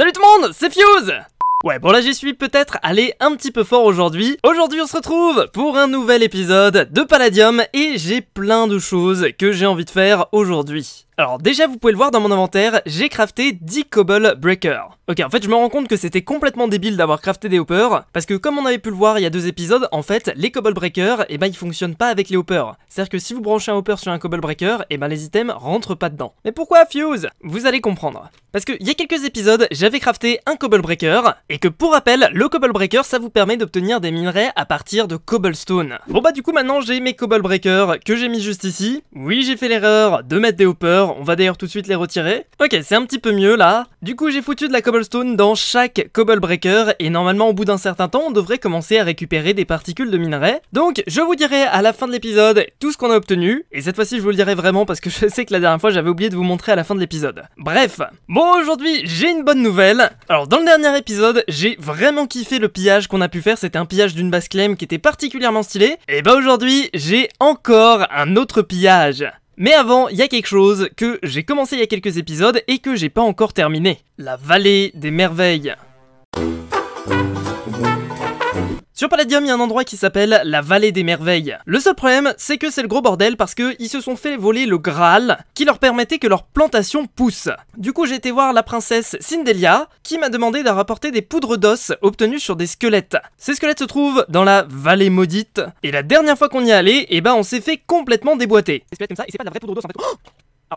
Salut tout le monde, c'est Fuse Ouais, bon là j'y suis peut-être allé un petit peu fort aujourd'hui. Aujourd'hui on se retrouve pour un nouvel épisode de Palladium et j'ai plein de choses que j'ai envie de faire aujourd'hui. Alors déjà, vous pouvez le voir dans mon inventaire, j'ai crafté 10 cobble breakers. Ok, en fait, je me rends compte que c'était complètement débile d'avoir crafté des hoppers, parce que comme on avait pu le voir il y a deux épisodes, en fait, les cobble breakers, Et eh ben, ils fonctionnent pas avec les hoppers. C'est-à-dire que si vous branchez un hopper sur un cobble breaker, Et eh ben, les items rentrent pas dedans. Mais pourquoi Fuse Vous allez comprendre. Parce que il y a quelques épisodes, j'avais crafté un cobble breaker, et que pour rappel, le cobble breaker, ça vous permet d'obtenir des minerais à partir de cobblestone. Bon bah du coup, maintenant, j'ai mes cobble breakers que j'ai mis juste ici. Oui, j'ai fait l'erreur de mettre des hoppers, on va d'ailleurs tout de suite les retirer. Ok, c'est un petit peu mieux là. Du coup, j'ai foutu de la cobblestone dans chaque cobble breaker et normalement au bout d'un certain temps, on devrait commencer à récupérer des particules de minerais. Donc, je vous dirai à la fin de l'épisode tout ce qu'on a obtenu et cette fois-ci, je vous le dirai vraiment parce que je sais que la dernière fois, j'avais oublié de vous montrer à la fin de l'épisode. Bref, bon aujourd'hui, j'ai une bonne nouvelle. Alors, dans le dernier épisode, j'ai vraiment kiffé le pillage qu'on a pu faire, c'était un pillage d'une base claim qui était particulièrement stylé. Et bah aujourd'hui, j'ai encore un autre pillage. Mais avant, il y a quelque chose que j'ai commencé il y a quelques épisodes et que j'ai pas encore terminé. La vallée des merveilles. Sur Palladium, il y a un endroit qui s'appelle la Vallée des Merveilles. Le seul problème, c'est que c'est le gros bordel parce que ils se sont fait voler le Graal qui leur permettait que leur plantation pousse. Du coup, j'ai été voir la princesse Cindelia qui m'a demandé de rapporter des poudres d'os obtenues sur des squelettes. Ces squelettes se trouvent dans la Vallée Maudite et la dernière fois qu'on y est allé, eh ben on s'est fait complètement déboîter. comme ça et c'est pas de la vraie poudre d'os en fait. Oh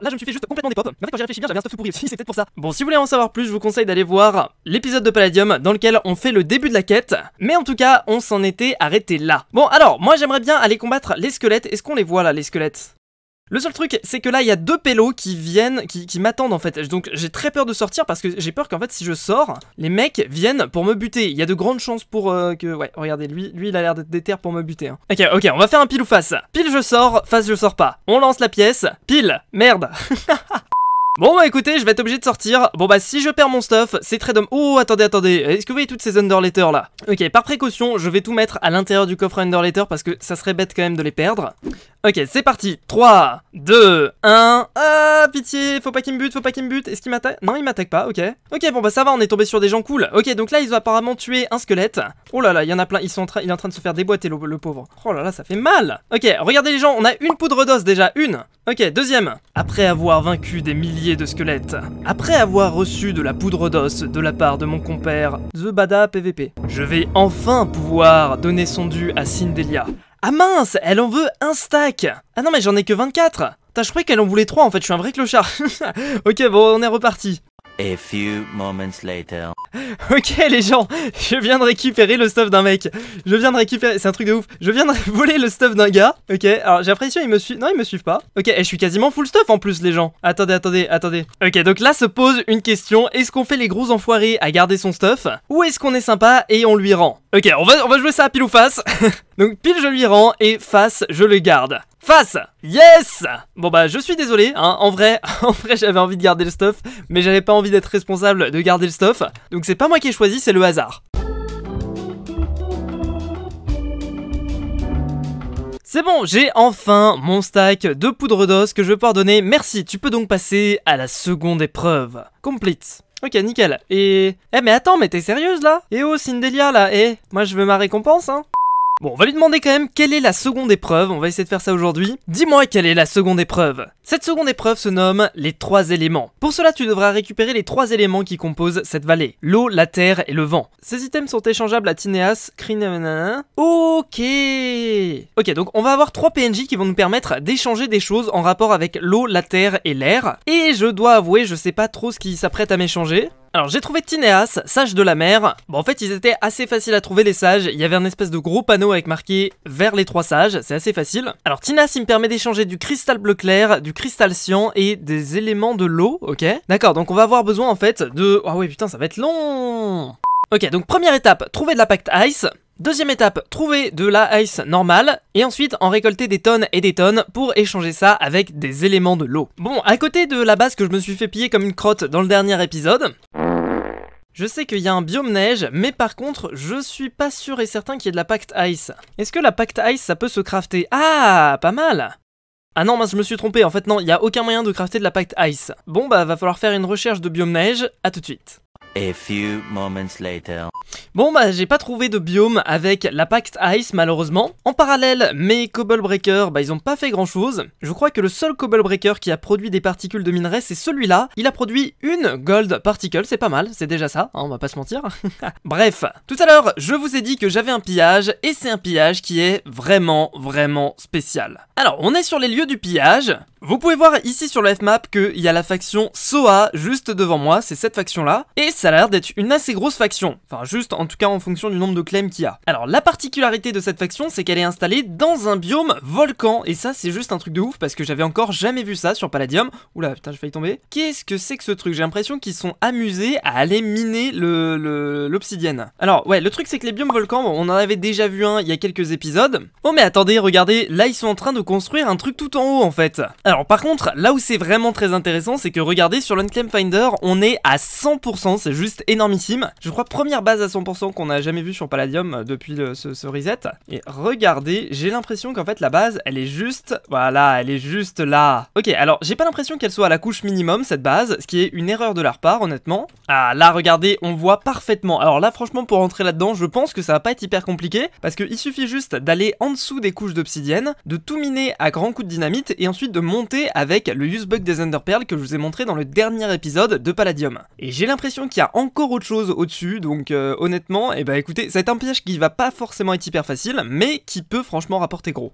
là, je me suis juste complètement fait, j'avais un peut-être pour ça. Bon, si vous voulez en savoir plus, je vous conseille d'aller voir l'épisode de Palladium dans lequel on fait le début de la quête. Mais en tout cas, on s'en était arrêté là. Bon, alors, moi j'aimerais bien aller combattre les squelettes. Est-ce qu'on les voit là, les squelettes le seul truc, c'est que là, il y a deux pélos qui viennent, qui, m'attendent en fait. Donc j'ai très peur de sortir parce que j'ai peur qu'en fait, si je sors, les mecs viennent pour me buter. Il y a de grandes chances pour euh, que... Ouais, regardez, lui, lui il a l'air d'être déter pour me buter. Hein. Ok, ok, on va faire un pile ou face. Pile, je sors, face, je sors pas. On lance la pièce. Pile, merde. Bon bah écoutez, je vais être obligé de sortir. Bon bah si je perds mon stuff, c'est très dommage. Oh attendez, attendez, est-ce que vous voyez toutes ces underletters là Ok, par précaution, je vais tout mettre à l'intérieur du coffre underletter parce que ça serait bête quand même de les perdre. Ok, c'est parti 3, 2, 1... Ah, pitié, faut pas qu'il me bute, faut pas qu'il me bute. Est-ce qu'il m'attaque Non, il m'attaque pas, ok. Ok, bon bah ça va, on est tombé sur des gens cool. Ok, donc là, ils ont apparemment tué un squelette. Oh là là, il y en a plein, ils sont il est en train de se faire déboîter, le, le pauvre. Oh là là, ça fait mal Ok, regardez les gens, on a une poudre d'os déjà, une Ok, deuxième. Après avoir vaincu des milliers de squelettes, après avoir reçu de la poudre d'os de la part de mon compère The Bada PVP, je vais enfin pouvoir donner son dû à Cindelia. Ah mince, elle en veut un stack Ah non mais j'en ai que 24 T'as je croyais qu'elle en voulait 3 en fait, je suis un vrai clochard. ok, bon, on est reparti. A few moments later. Ok les gens, je viens de récupérer le stuff d'un mec. Je viens de récupérer, c'est un truc de ouf. Je viens de voler le stuff d'un gars. Ok, alors j'ai l'impression ils me suivent. Non, ils me suivent pas. Ok, et je suis quasiment full stuff en plus les gens. Attendez, attendez, attendez. Ok, donc là se pose une question. Est-ce qu'on fait les gros enfoirés à garder son stuff ou est-ce qu'on est sympa et on lui rend Ok, on va, on va jouer ça à pile ou face. donc pile je lui rends et face je le garde. Face Yes Bon bah je suis désolé, hein, en vrai, en vrai j'avais envie de garder le stuff, mais j'avais pas envie d'être responsable de garder le stuff, donc c'est pas moi qui ai choisi, c'est le hasard. C'est bon, j'ai enfin mon stack de poudre d'os que je vais pouvoir donner, merci, tu peux donc passer à la seconde épreuve. Complete Ok, nickel. Et... Eh mais attends, mais t'es sérieuse là Eh oh délire là, eh Moi je veux ma récompense hein Bon, on va lui demander quand même quelle est la seconde épreuve, on va essayer de faire ça aujourd'hui. Dis-moi quelle est la seconde épreuve. Cette seconde épreuve se nomme les trois éléments. Pour cela, tu devras récupérer les trois éléments qui composent cette vallée. L'eau, la terre et le vent. Ces items sont échangeables à Tineas, Krin... Ok Ok, donc on va avoir trois PNJ qui vont nous permettre d'échanger des choses en rapport avec l'eau, la terre et l'air. Et je dois avouer, je sais pas trop ce qui s'apprête à m'échanger. Alors j'ai trouvé Tineas, sage de la mer. Bon en fait ils étaient assez faciles à trouver les sages, il y avait un espèce de gros panneau avec marqué vers les trois sages, c'est assez facile. Alors Tineas il me permet d'échanger du cristal bleu clair, du cristal cyan et des éléments de l'eau, ok D'accord donc on va avoir besoin en fait de... Ah oh, ouais putain ça va être long Ok donc première étape, trouver de la pacte ice. Deuxième étape, trouver de la ice normale et ensuite en récolter des tonnes et des tonnes pour échanger ça avec des éléments de l'eau. Bon, à côté de la base que je me suis fait piller comme une crotte dans le dernier épisode, je sais qu'il y a un biome neige, mais par contre, je suis pas sûr et certain qu'il y ait de la pacte Ice. Est-ce que la Pact Ice, ça peut se crafter Ah, pas mal ah non, je me suis trompé, en fait non, il n'y a aucun moyen de crafter de la pacte Ice. Bon bah, va falloir faire une recherche de biome neige, à tout de suite. A few moments later. Bon bah j'ai pas trouvé de biome avec la Pact Ice malheureusement. En parallèle, mes Cobble Breaker, bah ils ont pas fait grand chose. Je crois que le seul Cobble Breaker qui a produit des particules de minerai c'est celui-là. Il a produit une Gold Particle, c'est pas mal, c'est déjà ça, hein, on va pas se mentir. Bref, tout à l'heure je vous ai dit que j'avais un pillage et c'est un pillage qui est vraiment vraiment spécial. Alors on est sur les lieux du pillage, vous pouvez voir ici sur le map qu'il y a la faction SOA juste devant moi, c'est cette faction là, et ça a l'air d'être une assez grosse faction, enfin juste en tout cas en fonction du nombre de claims qu'il y a. Alors la particularité de cette faction c'est qu'elle est installée dans un biome volcan, et ça c'est juste un truc de ouf parce que j'avais encore jamais vu ça sur Palladium, oula putain j'ai failli tomber. Qu'est-ce que c'est que ce truc J'ai l'impression qu'ils sont amusés à aller miner l'obsidienne. Le, l'obsidienne. Alors ouais le truc c'est que les biomes volcans, on en avait déjà vu un il y a quelques épisodes. Oh mais attendez regardez, là ils sont en train de construire un truc tout en haut en fait. Alors par contre, là où c'est vraiment très intéressant, c'est que regardez sur l'Unclaim Finder, on est à 100%, c'est juste énormissime. Je crois première base à 100% qu'on a jamais vu sur Palladium euh, depuis ce, reset. Et regardez, j'ai l'impression qu'en fait la base, elle est juste, voilà, elle est juste là. Ok, alors j'ai pas l'impression qu'elle soit à la couche minimum cette base, ce qui est une erreur de leur part honnêtement. Ah là regardez, on voit parfaitement. Alors là franchement pour rentrer là-dedans, je pense que ça va pas être hyper compliqué, parce qu'il suffit juste d'aller en dessous des couches d'obsidienne, de tout miner à grands coups de dynamite et ensuite de monter avec le Usebug des Enderpearls que je vous ai montré dans le dernier épisode de Palladium. Et j'ai l'impression qu'il y a encore autre chose au-dessus, donc euh, honnêtement, et eh bah ben, écoutez, c'est un piège qui va pas forcément être hyper facile, mais qui peut franchement rapporter gros.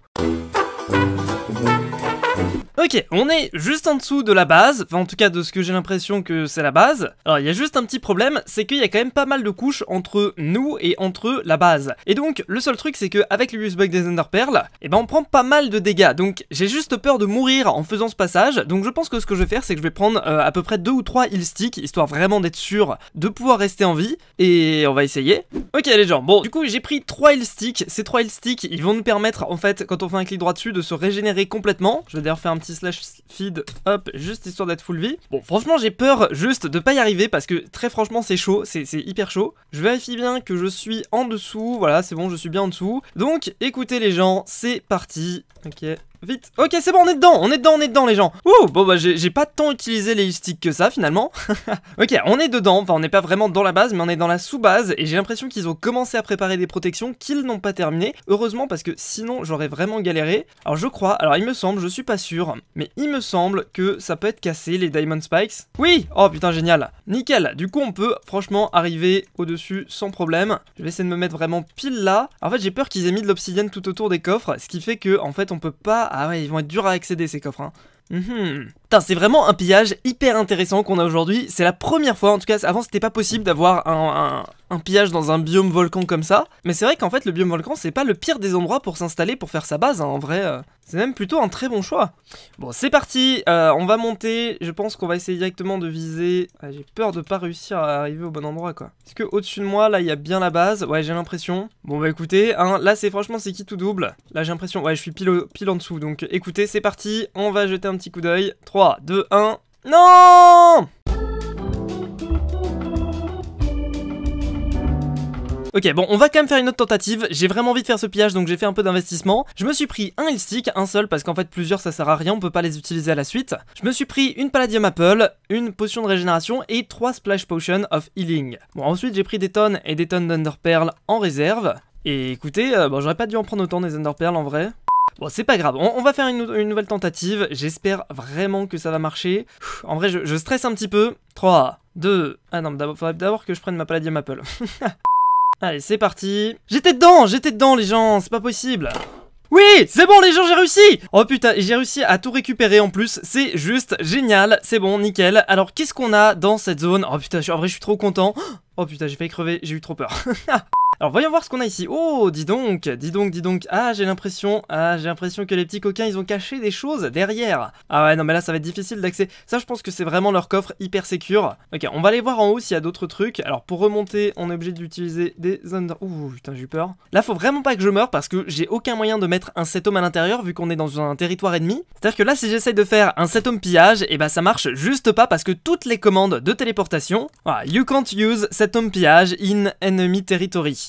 Ok, on est juste en dessous de la base, enfin en tout cas de ce que j'ai l'impression que c'est la base. Alors il y a juste un petit problème, c'est qu'il y a quand même pas mal de couches entre nous et entre la base. Et donc le seul truc c'est qu'avec le bug des Enderperles, eh ben on prend pas mal de dégâts. Donc j'ai juste peur de mourir en faisant ce passage, donc je pense que ce que je vais faire c'est que je vais prendre euh, à peu près deux ou trois heal sticks, histoire vraiment d'être sûr de pouvoir rester en vie. Et on va essayer. Ok les gens, bon du coup j'ai pris trois heal sticks, ces trois heal sticks ils vont nous permettre en fait quand on fait un clic droit dessus de se régénérer complètement. Je vais d'ailleurs faire un petit slash feed, up juste histoire d'être full vie. Bon, franchement, j'ai peur juste de pas y arriver parce que très franchement, c'est chaud, c'est hyper chaud. Je vérifie bien que je suis en dessous, voilà, c'est bon, je suis bien en dessous. Donc, écoutez les gens, c'est parti. Ok, Vite Ok c'est bon on est dedans On est dedans on est dedans les gens Ouh Bon bah j'ai pas tant utilisé les sticks que ça finalement Ok on est dedans Enfin on n'est pas vraiment dans la base mais on est dans la sous-base Et j'ai l'impression qu'ils ont commencé à préparer des protections Qu'ils n'ont pas terminées Heureusement parce que sinon j'aurais vraiment galéré Alors je crois Alors il me semble je suis pas sûr Mais il me semble que ça peut être cassé les Diamond Spikes Oui Oh putain génial Nickel Du coup on peut franchement arriver au-dessus sans problème Je vais essayer de me mettre vraiment pile là En fait j'ai peur qu'ils aient mis de l'obsidienne tout autour des coffres Ce qui fait que en fait on peut pas ah ouais, ils vont être durs à accéder ces coffres. Hein. Mhm. c'est vraiment un pillage hyper intéressant qu'on a aujourd'hui. C'est la première fois, en tout cas, avant c'était pas possible d'avoir un, un pillage dans un biome volcan comme ça. Mais c'est vrai qu'en fait, le biome volcan, c'est pas le pire des endroits pour s'installer, pour faire sa base, hein, en vrai. Euh, c'est même plutôt un très bon choix. Bon, c'est parti, euh, on va monter. Je pense qu'on va essayer directement de viser. Ah, j'ai peur de pas réussir à arriver au bon endroit, quoi. Est-ce que au-dessus de moi, là, il y a bien la base Ouais, j'ai l'impression. Bon, bah écoutez, hein, là, c'est franchement, c'est qui tout double Là, j'ai l'impression. Ouais, je suis pile, pile en dessous. Donc écoutez, c'est parti, on va jeter un petit coup d'œil. 3, 2, 1. Non Ok, bon, on va quand même faire une autre tentative. J'ai vraiment envie de faire ce pillage, donc j'ai fait un peu d'investissement. Je me suis pris un heal stick, un seul, parce qu'en fait, plusieurs, ça sert à rien, on peut pas les utiliser à la suite. Je me suis pris une Palladium Apple, une potion de régénération et trois Splash Potions of Healing. Bon, ensuite, j'ai pris des tonnes et des tonnes d'Underpearl en réserve. Et écoutez, euh, bon, j'aurais pas dû en prendre autant des Underpearl en vrai. Bon, c'est pas grave, on, va faire une, nouvelle tentative, j'espère vraiment que ça va marcher. en vrai, je, je, stresse un petit peu. 3, 2, ah non, d'abord que je prenne ma Palladium Apple. Allez, c'est parti J'étais dedans J'étais dedans, les gens C'est pas possible oui, c'est bon les gens, j'ai réussi Oh putain, j'ai réussi à tout récupérer en plus, c'est juste génial, c'est bon, nickel. Alors qu'est-ce qu'on a dans cette zone Oh putain, en vrai je suis trop content. Oh putain, j'ai failli crever, j'ai eu trop peur. Alors voyons voir ce qu'on a ici. Oh, dis donc, dis donc, dis donc. Ah, j'ai l'impression, ah, j'ai l'impression que les petits coquins, ils ont caché des choses derrière. Ah ouais, non mais là, ça va être difficile d'accès. Ça, je pense que c'est vraiment leur coffre hyper sécure. Ok, on va aller voir en haut s'il y a d'autres trucs. Alors pour remonter, on est obligé d'utiliser des under... Ouh, putain, j'ai peur. Là, faut vraiment pas que je meure parce que j'ai aucun moyen de mettre un set homme à l'intérieur vu qu'on est dans un territoire ennemi. C'est-à-dire que là, si j'essaye de faire un set homme pillage, et eh ben, ça marche juste pas parce que toutes les commandes de téléportation... you can't use set homme pillage in enemy territory.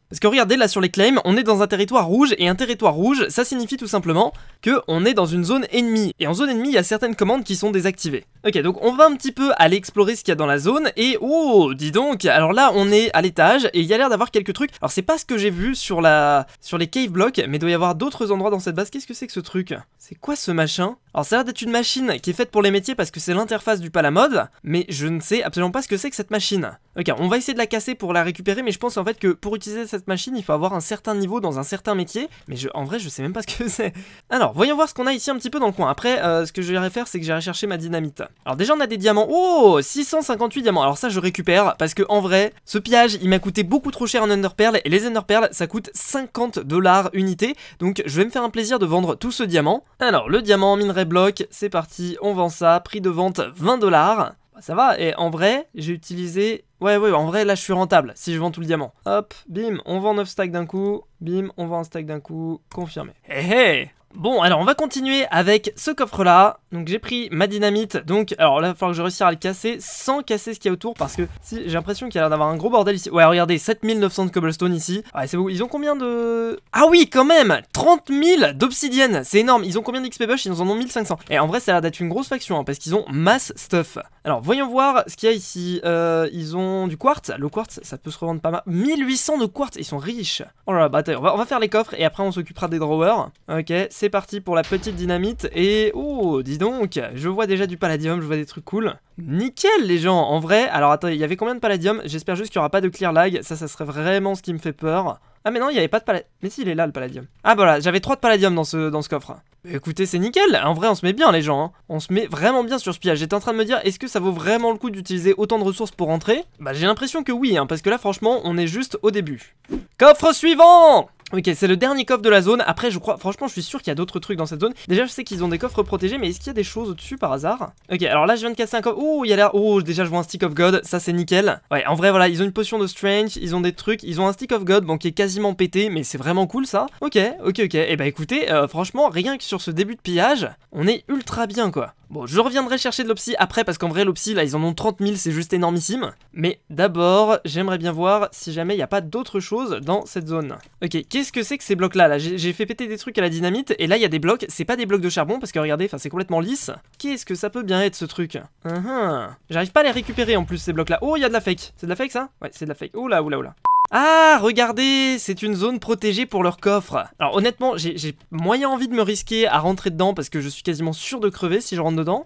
Parce que regardez, là sur les claims, on est dans un territoire rouge, et un territoire rouge, ça signifie tout simplement que on est dans une zone ennemie. Et en zone ennemie, il y a certaines commandes qui sont désactivées. Ok, donc on va un petit peu aller explorer ce qu'il y a dans la zone, et oh, dis donc, alors là on est à l'étage, et il y a l'air d'avoir quelques trucs. Alors c'est pas ce que j'ai vu sur la... sur les cave blocks, mais il doit y avoir d'autres endroits dans cette base. Qu'est-ce que c'est que ce truc C'est quoi ce machin Alors ça a l'air d'être une machine qui est faite pour les métiers parce que c'est l'interface du palamode, mais je ne sais absolument pas ce que c'est que cette machine. Ok, on va essayer de la casser pour la récupérer, mais je pense en fait que pour utiliser cette machine, il faut avoir un certain niveau dans un certain métier, mais je, en vrai, je sais même pas ce que c'est. Alors, voyons voir ce qu'on a ici un petit peu dans le coin. Après, euh, ce que je vais faire, c'est que j'ai chercher ma dynamite. Alors déjà, on a des diamants. Oh 658 diamants. Alors ça, je récupère, parce que en vrai, ce pillage, il m'a coûté beaucoup trop cher en underperl, et les perles, ça coûte 50 dollars unité, donc je vais me faire un plaisir de vendre tout ce diamant. Alors, le diamant, minerai bloc, c'est parti, on vend ça, prix de vente 20 dollars ça va, et en vrai, j'ai utilisé Ouais, ouais, en vrai, là, je suis rentable si je vends tout le diamant. Hop, bim, on vend 9 stacks d'un coup. Bim, on vend un stack d'un coup. Confirmé. Hé eh, hé eh, eh. Bon, alors on va continuer avec ce coffre-là. Donc j'ai pris ma dynamite, donc alors là il va falloir que je réussisse à le casser sans casser ce qu'il y a autour parce que si j'ai l'impression qu'il y a l'air d'avoir un gros bordel ici. Ouais regardez, 7900 de cobblestone ici. Ah c'est beau, ils ont combien de... Ah oui quand même 30 000 d'obsidienne, c'est énorme, ils ont combien d'XP bush Ils en ont 1500. Et en vrai ça a l'air d'être une grosse faction hein, parce qu'ils ont mass stuff. Alors voyons voir ce qu'il y a ici. Euh, ils ont du quartz, le quartz ça peut se revendre pas mal. 1800 de quartz, ils sont riches. Oh là là, bah on va, faire les coffres et après on s'occupera des drawers. Ok, c'est parti pour la petite dynamite et... Oh, donc, je vois déjà du palladium, je vois des trucs cool. Nickel les gens, en vrai. Alors attendez, il y avait combien de palladium J'espère juste qu'il n'y aura pas de clear lag, ça, ça serait vraiment ce qui me fait peur. Ah mais non, il n'y avait pas de palladium. Mais si, il est là le palladium. Ah bah voilà, j'avais trois de palladium dans ce, dans ce coffre. écoutez, c'est nickel. En vrai, on se met bien les gens. Hein. On se met vraiment bien sur ce pillage. J'étais en train de me dire, est-ce que ça vaut vraiment le coup d'utiliser autant de ressources pour rentrer Bah j'ai l'impression que oui, hein, parce que là franchement, on est juste au début. Coffre suivant Ok, c'est le dernier coffre de la zone. Après, je crois, franchement, je suis sûr qu'il y a d'autres trucs dans cette zone. Déjà, je sais qu'ils ont des coffres protégés, mais est-ce qu'il y a des choses au-dessus par hasard Ok, alors là, je viens de casser un coffre. Oh, il y a l'air. Oh, déjà, je vois un Stick of God. Ça, c'est nickel. Ouais, en vrai, voilà, ils ont une potion de Strange, ils ont des trucs, ils ont un Stick of God, bon, qui est quasiment pété, mais c'est vraiment cool ça. Ok, ok, ok. Et eh bah ben, écoutez, euh, franchement, rien que sur ce début de pillage, on est ultra bien quoi. Bon, je reviendrai chercher de l'Opsy après, parce qu'en vrai, l'Opsy, là, ils en ont 30 000, c'est juste énormissime. Mais d'abord, j'aimerais bien voir si jamais il n'y a pas d'autres choses dans cette zone. Ok, qu'est-ce que c'est que ces blocs-là J'ai fait péter des trucs à la dynamite, et là, il y a des blocs. C'est pas des blocs de charbon, parce que regardez, c'est complètement lisse. Qu'est-ce que ça peut bien être, ce truc hein, hein. J'arrive pas à les récupérer, en plus, ces blocs-là. Oh, il y a de la fake. C'est de la fake, ça Ouais, c'est de la fake. Oula, oula, oula. Ah, regardez, c'est une zone protégée pour leur coffre. Alors honnêtement, j'ai moyen envie de me risquer à rentrer dedans parce que je suis quasiment sûr de crever si je rentre dedans.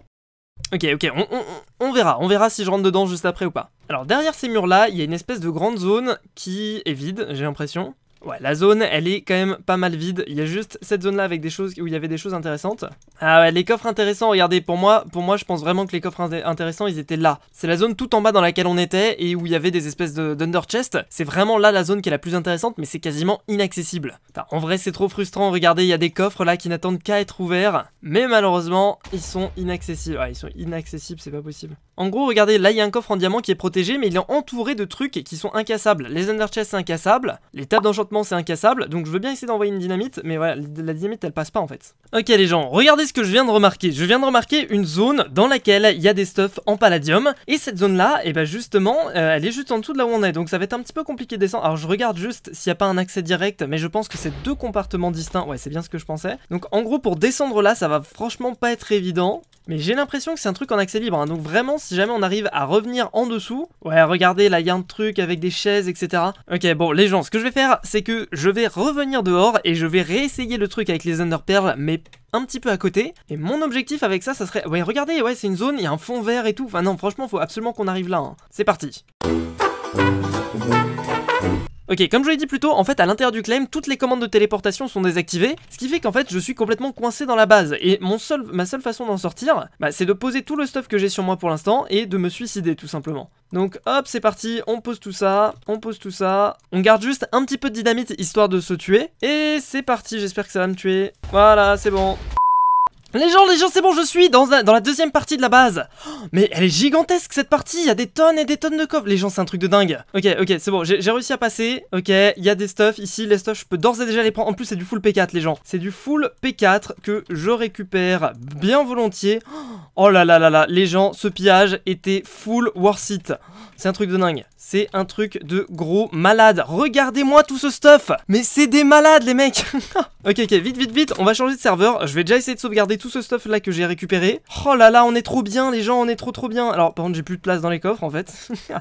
Ok, ok, on, on verra, on verra si je rentre dedans juste après ou pas. Alors derrière ces murs-là, il y a une espèce de grande zone qui est vide, j'ai l'impression. Ouais, la zone, elle est quand même pas mal vide. Il y a juste cette zone-là avec des choses où il y avait des choses intéressantes. Ah ouais, les coffres intéressants, regardez, pour moi, pour moi, je pense vraiment que les coffres intéressants, ils étaient là. C'est la zone tout en bas dans laquelle on était et où il y avait des espèces d'under de, chest. C'est vraiment là la zone qui est la plus intéressante, mais c'est quasiment inaccessible. en vrai, c'est trop frustrant. Regardez, il y a des coffres là qui n'attendent qu'à être ouverts, mais malheureusement, ils sont inaccessibles. Ah, ils sont inaccessibles, c'est pas possible. En gros, regardez, là il y a un coffre en diamant qui est protégé, mais il est entouré de trucs qui sont incassables. Les under Chests c'est incassable, les tables d'enchantement c'est incassable, donc je veux bien essayer d'envoyer une dynamite, mais voilà, la dynamite elle passe pas en fait. Ok les gens, regardez ce que je viens de remarquer. Je viens de remarquer une zone dans laquelle il y a des stuffs en palladium, et cette zone là, et eh ben justement, euh, elle est juste en dessous de là où on est, donc ça va être un petit peu compliqué de descendre. Alors je regarde juste s'il n'y a pas un accès direct, mais je pense que c'est deux compartiments distincts, ouais c'est bien ce que je pensais. Donc en gros pour descendre là, ça va franchement pas être évident, mais j'ai l'impression que c'est un truc en accès libre, hein. donc vraiment si jamais on arrive à revenir en dessous. Ouais, regardez, là, il y a un truc avec des chaises, etc. Ok, bon, les gens, ce que je vais faire, c'est que je vais revenir dehors et je vais réessayer le truc avec les pearls mais un petit peu à côté. Et mon objectif avec ça, ça serait... Ouais, regardez, ouais, c'est une zone, il y a un fond vert et tout. Enfin non, franchement, faut absolument qu'on arrive là. Hein. C'est parti Ok, comme je l'ai dit plus tôt, en fait à l'intérieur du claim, toutes les commandes de téléportation sont désactivées, ce qui fait qu'en fait je suis complètement coincé dans la base, et mon seul, ma seule façon d'en sortir, bah, c'est de poser tout le stuff que j'ai sur moi pour l'instant, et de me suicider tout simplement. Donc hop, c'est parti, on pose tout ça, on pose tout ça, on garde juste un petit peu de dynamite histoire de se tuer, et c'est parti, j'espère que ça va me tuer. Voilà, c'est bon. Les gens, les gens, c'est bon, je suis dans, dans la deuxième partie de la base oh, Mais elle est gigantesque cette partie, il y a des tonnes et des tonnes de coffres Les gens, c'est un truc de dingue Ok, ok, c'est bon, j'ai réussi à passer, ok, il y a des stuffs ici, les stuffs, je peux d'ores et déjà les prendre En plus, c'est du full P4, les gens, c'est du full P4 que je récupère bien volontiers oh, oh là là là là, les gens, ce pillage était full worth it C'est un truc de dingue, c'est un truc de gros malade Regardez-moi tout ce stuff Mais c'est des malades, les mecs Ok, ok, vite, vite, vite, on va changer de serveur, je vais déjà essayer de sauvegarder tout ce stuff là que j'ai récupéré. Oh là là, on est trop bien, les gens, on est trop trop bien. Alors, par contre, j'ai plus de place dans les coffres en fait.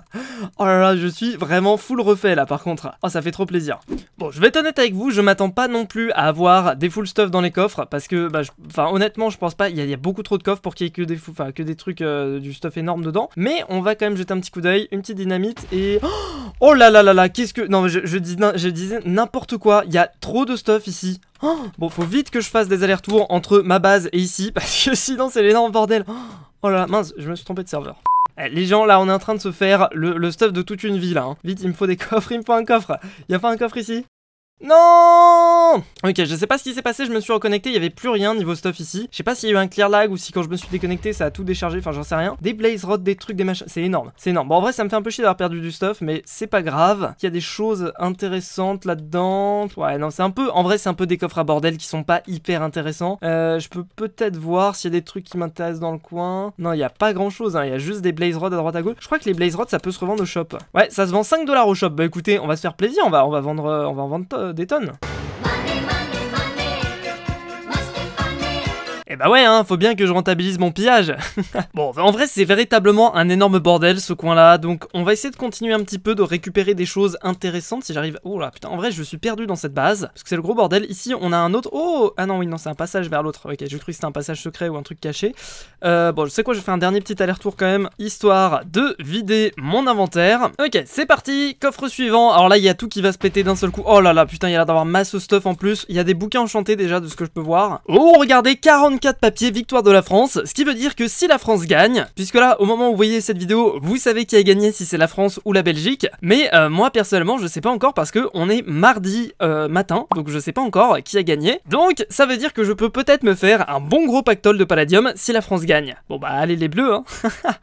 oh là là, je suis vraiment full refait là par contre. Oh, ça fait trop plaisir. Bon, je vais être honnête avec vous, je m'attends pas non plus à avoir des full stuff dans les coffres parce que, bah, je... enfin, honnêtement, je pense pas. Il y, a beaucoup trop de coffres pour qu'il y ait que des, que des trucs, euh, du stuff énorme dedans. Mais on va quand même jeter un petit coup d'œil, une petite dynamite et. Oh là là là là, qu'est-ce que. Non, je, dis, je disais n'importe quoi. Il y a trop de stuff ici. bon, faut vite que je fasse des allers-retours entre ma base et ici, parce que sinon c'est l'énorme bordel. Oh là, mince, je me suis trompé de serveur. Eh, les gens, là, on est en train de se faire le, stuff de toute une ville. Hein. Vite, il me faut des coffres, il me faut un coffre. Il a pas un coffre ici non Ok, je sais pas ce qui s'est passé, je me suis reconnecté, il y avait plus rien niveau stuff ici. Je sais pas s'il y a eu un clear lag ou si quand je me suis déconnecté, ça a tout déchargé, enfin j'en sais rien. Des blaze rods, des trucs, des machins, c'est énorme, c'est énorme. Bon, en vrai, ça me fait un peu chier d'avoir perdu du stuff, mais c'est pas grave. Il y a des choses intéressantes là-dedans. Ouais, non, c'est un peu, en vrai, c'est un peu des coffres à bordel qui sont pas hyper intéressants. Euh, je peux peut-être voir s'il y a des trucs qui m'intéressent dans le coin. Non, il y a pas grand-chose, hein. il y a juste des blaze rods à droite à gauche. Je crois que les blaze rods, ça peut se revendre au shop. Ouais, ça se vend 5 dollars au shop. Bah écoutez, on va se faire plaisir, on va, on va vendre, euh, on va en vendre euh, des tonnes. Eh bah ouais, hein, faut bien que je rentabilise mon pillage. bon, en vrai, c'est véritablement un énorme bordel ce coin-là, donc on va essayer de continuer un petit peu de récupérer des choses intéressantes si j'arrive... Oh là, putain, en vrai, je suis perdu dans cette base, parce que c'est le gros bordel. Ici, on a un autre... Oh Ah non, oui, non, c'est un passage vers l'autre. Ok, j'ai cru que c'était un passage secret ou un truc caché. Euh, bon, je sais quoi, je fais un dernier petit aller-retour quand même, histoire de vider mon inventaire. Ok, c'est parti, coffre suivant. Alors là, il y a tout qui va se péter d'un seul coup. Oh là là, putain, il y a l'air d'avoir masse de stuff en plus. Il y a des bouquins enchantés déjà de ce que je peux voir. Oh, regardez, 44 de papier victoire de la France, ce qui veut dire que si la France gagne, puisque là, au moment où vous voyez cette vidéo, vous savez qui a gagné, si c'est la France ou la Belgique, mais euh, moi, personnellement, je sais pas encore parce que on est mardi euh, matin, donc je sais pas encore qui a gagné. Donc, ça veut dire que je peux peut-être me faire un bon gros pactole de palladium si la France gagne. Bon bah, allez les bleus, hein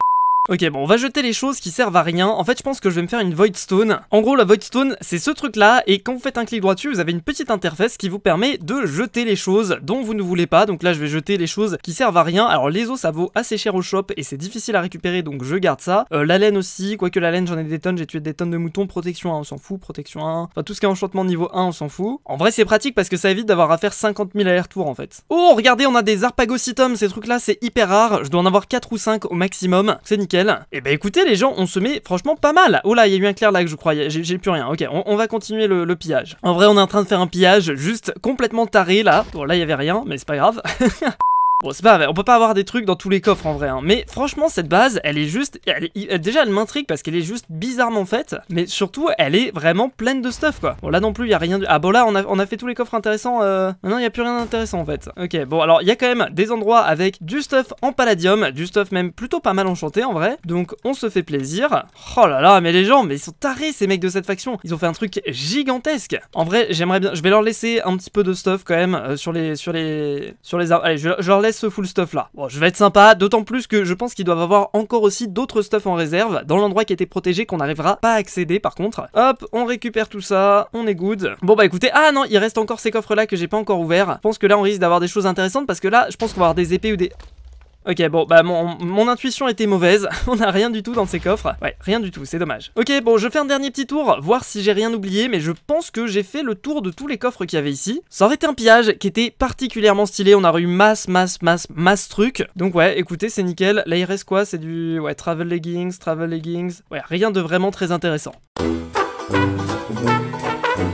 Ok bon on va jeter les choses qui servent à rien, en fait je pense que je vais me faire une void stone En gros la stone c'est ce truc là et quand vous faites un clic droit dessus vous avez une petite interface qui vous permet de jeter les choses dont vous ne voulez pas. Donc là je vais jeter les choses qui servent à rien. Alors les os ça vaut assez cher au shop et c'est difficile à récupérer donc je garde ça. Euh, la laine aussi, quoique la laine j'en ai des tonnes, j'ai tué des tonnes de moutons, protection 1 on s'en fout, protection 1, enfin tout ce qui est enchantement niveau 1 on s'en fout. En vrai c'est pratique parce que ça évite d'avoir à faire 50 000 allers-retours en fait. Oh regardez on a des arpagocytums ces trucs là c'est hyper rare, je dois en avoir 4 ou 5 au maximum, c'est nickel. Et eh bah ben, écoutez les gens, on se met franchement pas mal. Oh là, il y a eu un clair lag je crois, j'ai plus rien. Ok, on, va continuer le, le, pillage. En vrai, on est en train de faire un pillage juste complètement taré là. Bon là, il y avait rien, mais c'est pas grave. Bon, c'est pas on peut pas avoir des trucs dans tous les coffres en vrai. Hein. Mais franchement, cette base, elle est juste. Elle est, déjà, elle m'intrigue parce qu'elle est juste bizarrement faite. Mais surtout, elle est vraiment pleine de stuff quoi. Bon, là non plus, il y a rien Ah, bon, là, on a, on a fait tous les coffres intéressants. Euh... Non, il a plus rien d'intéressant en fait. Ok, bon, alors il y a quand même des endroits avec du stuff en palladium, du stuff même plutôt pas mal enchanté en vrai. Donc, on se fait plaisir. Oh là là, mais les gens, mais ils sont tarés ces mecs de cette faction. Ils ont fait un truc gigantesque. En vrai, j'aimerais bien. Je vais leur laisser un petit peu de stuff quand même euh, sur les. Sur les. Sur les. Allez, je leur laisse ce full stuff là. Bon, je vais être sympa, d'autant plus que je pense qu'ils doivent avoir encore aussi d'autres stuff en réserve, dans l'endroit qui était protégé qu'on n'arrivera pas à accéder par contre. Hop, on récupère tout ça, on est good. Bon bah écoutez, ah non, il reste encore ces coffres là que j'ai pas encore ouverts. Je pense que là on risque d'avoir des choses intéressantes parce que là, je pense qu'on va avoir des épées ou des... Ok, bon, bah mon, intuition était mauvaise, on a rien du tout dans ces coffres. Ouais, rien du tout, c'est dommage. Ok, bon, je fais un dernier petit tour, voir si j'ai rien oublié, mais je pense que j'ai fait le tour de tous les coffres qu'il y avait ici. Ça aurait été un pillage qui était particulièrement stylé, on a eu masse, masse, masse, masse trucs. Donc ouais, écoutez, c'est nickel. Là, il reste quoi C'est du... ouais, travel leggings, travel leggings... Ouais, rien de vraiment très intéressant.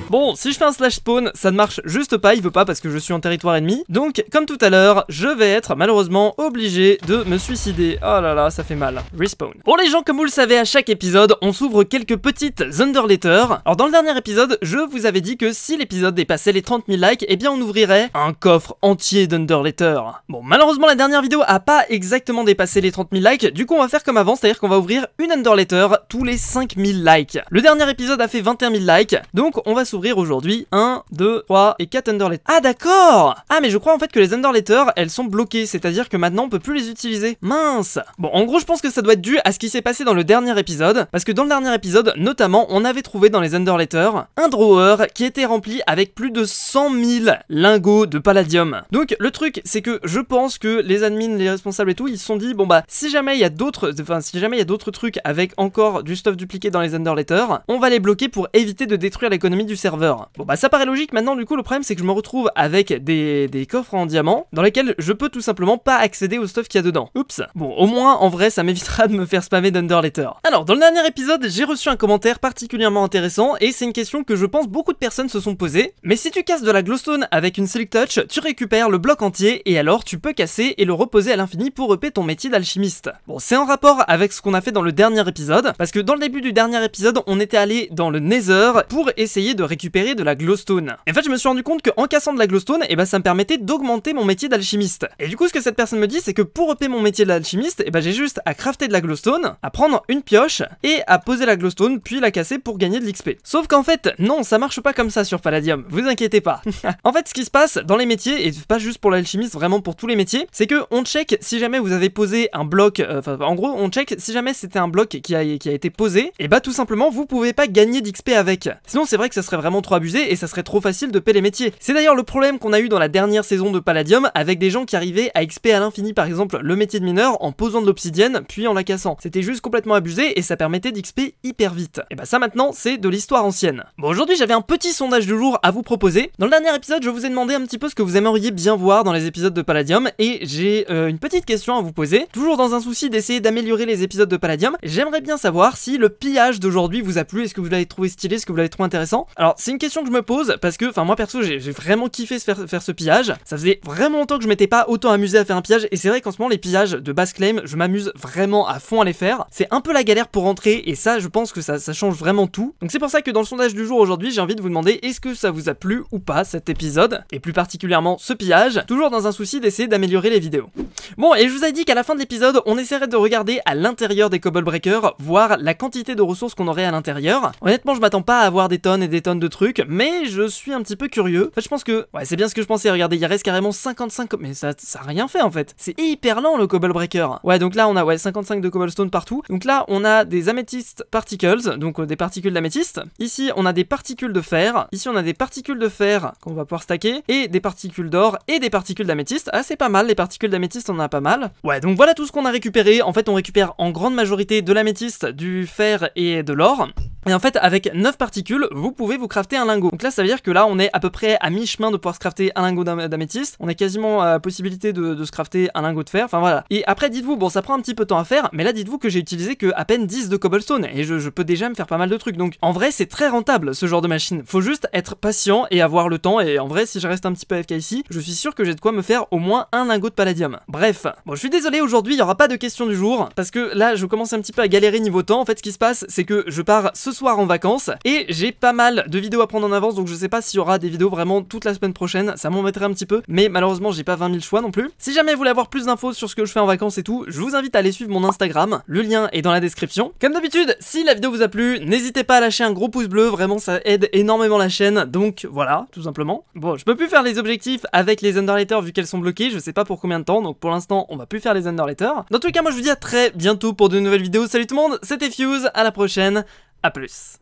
Bon, si je fais un slash spawn, ça ne marche juste pas, il veut pas parce que je suis en territoire ennemi. Donc, comme tout à l'heure, je vais être malheureusement obligé de me suicider. Oh là là, ça fait mal. Respawn. Bon les gens, comme vous le savez, à chaque épisode, on s'ouvre quelques petites underletters. Alors dans le dernier épisode, je vous avais dit que si l'épisode dépassait les 30 000 likes, eh bien on ouvrirait un coffre entier d'underletters. Bon, malheureusement, la dernière vidéo a pas exactement dépassé les 30 000 likes, du coup on va faire comme avant, c'est-à-dire qu'on va ouvrir une underletter tous les 5 000 likes. Le dernier épisode a fait 21 000 likes, donc on va s'ouvrir aujourd'hui. 1, 2, 3 et 4 underletters. Ah d'accord Ah mais je crois en fait que les underletters, elles sont bloquées, c'est-à-dire que maintenant on peut plus les utiliser. Mince Bon, en gros je pense que ça doit être dû à ce qui s'est passé dans le dernier épisode, parce que dans le dernier épisode, notamment, on avait trouvé dans les underletters un drawer qui était rempli avec plus de 100 000 lingots de palladium. Donc le truc, c'est que je pense que les admins, les responsables et tout, ils se sont dit, bon bah, si jamais il y a d'autres, enfin, si jamais il y a d'autres trucs avec encore du stuff dupliqué dans les underletters, on va les bloquer pour éviter de détruire l'économie du cerveau. Bon bah ça paraît logique maintenant du coup le problème c'est que je me retrouve avec des, des coffres en diamant dans lesquels je peux tout simplement pas accéder au stuff qu'il y a dedans. Oups. Bon au moins en vrai ça m'évitera de me faire spammer d'underletter. Alors dans le dernier épisode j'ai reçu un commentaire particulièrement intéressant et c'est une question que je pense beaucoup de personnes se sont posées. Mais si tu casses de la glowstone avec une select touch tu récupères le bloc entier et alors tu peux casser et le reposer à l'infini pour reper ton métier d'alchimiste. Bon c'est en rapport avec ce qu'on a fait dans le dernier épisode parce que dans le début du dernier épisode on était allé dans le Nether pour essayer de récupérer de la glowstone. en fait, je me suis rendu compte qu'en cassant de la glowstone, et eh ben, ça me permettait d'augmenter mon métier d'alchimiste. Et du coup, ce que cette personne me dit, c'est que pour EP mon métier d'alchimiste, et eh ben, j'ai juste à crafter de la glowstone, à prendre une pioche et à poser la glowstone, puis la casser pour gagner de l'XP. Sauf qu'en fait, non, ça marche pas comme ça sur Palladium, vous inquiétez pas. en fait, ce qui se passe dans les métiers, et pas juste pour l'alchimiste, vraiment pour tous les métiers, c'est que on check si jamais vous avez posé un bloc, euh, enfin en gros, on check si jamais c'était un bloc qui a, qui a été posé, et eh bah ben, tout simplement, vous pouvez pas gagner d'XP avec. Sinon, c'est vrai que ce serait vraiment trop abusé et ça serait trop facile de payer les métiers. C'est d'ailleurs le problème qu'on a eu dans la dernière saison de Palladium avec des gens qui arrivaient à XP à l'infini par exemple le métier de mineur en posant de l'obsidienne puis en la cassant. C'était juste complètement abusé et ça permettait d'XP hyper vite. Et bah ça maintenant c'est de l'histoire ancienne. Bon aujourd'hui j'avais un petit sondage du jour à vous proposer. Dans le dernier épisode je vous ai demandé un petit peu ce que vous aimeriez bien voir dans les épisodes de Palladium et j'ai euh, une petite question à vous poser. Toujours dans un souci d'essayer d'améliorer les épisodes de Palladium, j'aimerais bien savoir si le pillage d'aujourd'hui vous a plu, est-ce que vous l'avez trouvé stylé, est-ce que vous l'avez trouvé intéressant. Alors c'est une question que je me pose parce que, enfin, moi perso, j'ai vraiment kiffé faire, ce pillage. Ça faisait vraiment longtemps que je m'étais pas autant amusé à faire un pillage. Et c'est vrai qu'en ce moment, les pillages de bass claim, je m'amuse vraiment à fond à les faire. C'est un peu la galère pour rentrer. Et ça, je pense que ça, change vraiment tout. Donc c'est pour ça que dans le sondage du jour aujourd'hui, j'ai envie de vous demander est-ce que ça vous a plu ou pas cet épisode. Et plus particulièrement ce pillage. Toujours dans un souci d'essayer d'améliorer les vidéos. Bon, et je vous ai dit qu'à la fin de l'épisode, on essaierait de regarder à l'intérieur des Cobble Breakers, voir la quantité de ressources qu'on aurait à l'intérieur. Honnêtement, je m'attends pas à avoir des tonnes et des tonnes de trucs, mais je suis un petit peu curieux. En fait, je pense que... Ouais, c'est bien ce que je pensais, regardez, il reste carrément 55... Mais ça, ça a rien fait, en fait. C'est hyper lent, le Cobble Breaker. Ouais, donc là, on a ouais, 55 de cobblestone partout. Donc là, on a des amethyst particles, donc euh, des particules d'améthyste. Ici, on a des particules de fer. Ici, on a des particules de fer qu'on va pouvoir stacker, et des particules d'or, et des particules d'améthyste. Ah, c'est pas mal, les particules d'améthyste, on en a pas mal. Ouais, donc voilà tout ce qu'on a récupéré. En fait, on récupère en grande majorité de l'améthyste, du fer et de l'or. Et en fait, avec 9 particules, vous pouvez vous crafter un lingot. Donc là, ça veut dire que là, on est à peu près à mi-chemin de pouvoir se crafter un lingot d'améthyste. On a quasiment la possibilité de, se crafter un lingot de fer. Enfin voilà. Et après, dites-vous, bon, ça prend un petit peu de temps à faire, mais là, dites-vous que j'ai utilisé que à peine 10 de cobblestone et je, peux déjà me faire pas mal de trucs. Donc en vrai, c'est très rentable ce genre de machine. Faut juste être patient et avoir le temps. Et en vrai, si je reste un petit peu FK ici, je suis sûr que j'ai de quoi me faire au moins un lingot de palladium. Bref. Bon, je suis désolé, aujourd'hui, il n'y aura pas de question du jour parce que là, je commence un petit peu à galérer niveau temps. En fait, ce qui se passe, c'est que je pars soir en vacances. Et j'ai pas mal de vidéos à prendre en avance, donc je sais pas s'il y aura des vidéos vraiment toute la semaine prochaine, ça m'embêterait un petit peu, mais malheureusement j'ai pas 20 000 choix non plus. Si jamais vous voulez avoir plus d'infos sur ce que je fais en vacances et tout, je vous invite à aller suivre mon Instagram, le lien est dans la description. Comme d'habitude, si la vidéo vous a plu, n'hésitez pas à lâcher un gros pouce bleu, vraiment ça aide énormément la chaîne, donc voilà, tout simplement. Bon, je peux plus faire les objectifs avec les underlighters vu qu'elles sont bloquées, je sais pas pour combien de temps, donc pour l'instant on va plus faire les underlighters. Dans tous les cas, moi je vous dis à très bientôt pour de nouvelles vidéos, salut tout le monde, c'était Fuse, à la prochaine, à plus.